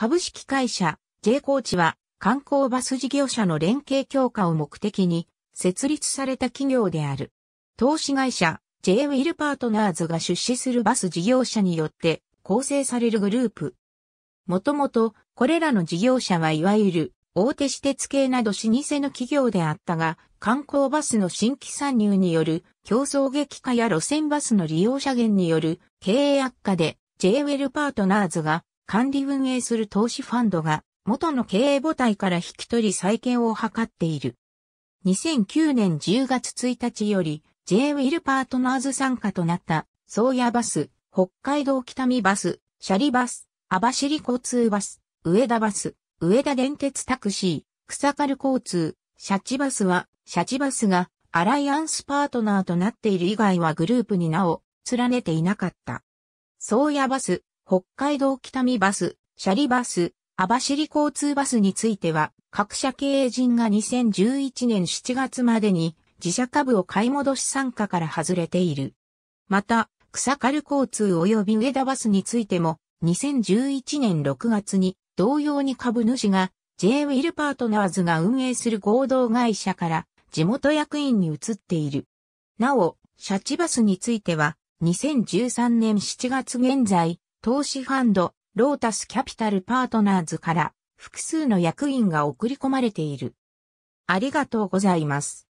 株式会社 J コーチは観光バス事業者の連携強化を目的に設立された企業である。投資会社 J ウィルパートナーズが出資するバス事業者によって構成されるグループ。もともとこれらの事業者はいわゆる大手私鉄系など老舗の企業であったが、観光バスの新規参入による競争激化や路線バスの利用者減による経営悪化で j ウェルパートナーズが管理運営する投資ファンドが元の経営母体から引き取り再建を図っている。2009年10月1日より J ウィルパートナーズ参加となった宗谷バス、北海道北見バス、シャリバス、網走交通バス、上田バス、上田電鉄タクシー、草軽交通、シャチバスは、シャチバスがアライアンスパートナーとなっている以外はグループに名を連ねていなかった。宗谷バス、北海道北見バス、シャリバス、網走交通バスについては、各社経営陣が2011年7月までに自社株を買い戻し参加から外れている。また、草刈交通及び上田バスについても、2011年6月に同様に株主が j ウィルパートナーズが運営する合同会社から地元役員に移っている。なお、シャチバスについては、2013年7月現在、投資ファンド、ロータスキャピタルパートナーズから複数の役員が送り込まれている。ありがとうございます。